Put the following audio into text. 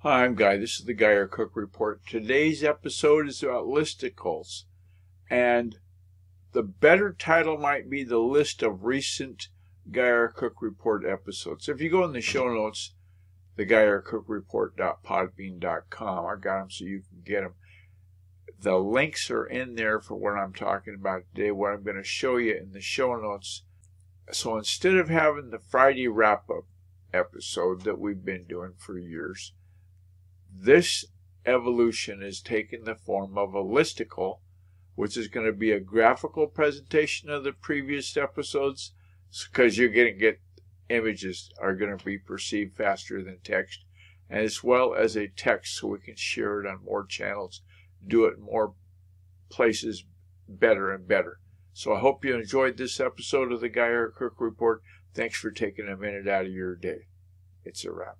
Hi, I'm Guy. This is the Guyer Cook Report. Today's episode is about listicles. And the better title might be the list of recent Guyer Cook Report episodes. If you go in the show notes, the GuyerCookReport.podbean.com, I got them so you can get them. The links are in there for what I'm talking about today, what I'm going to show you in the show notes. So instead of having the Friday wrap up episode that we've been doing for years, this evolution is taking the form of a listicle, which is going to be a graphical presentation of the previous episodes, because you're going to get images are going to be perceived faster than text, as well as a text so we can share it on more channels, do it more places better and better. So I hope you enjoyed this episode of the Guy R. Kirk Report. Thanks for taking a minute out of your day. It's a wrap.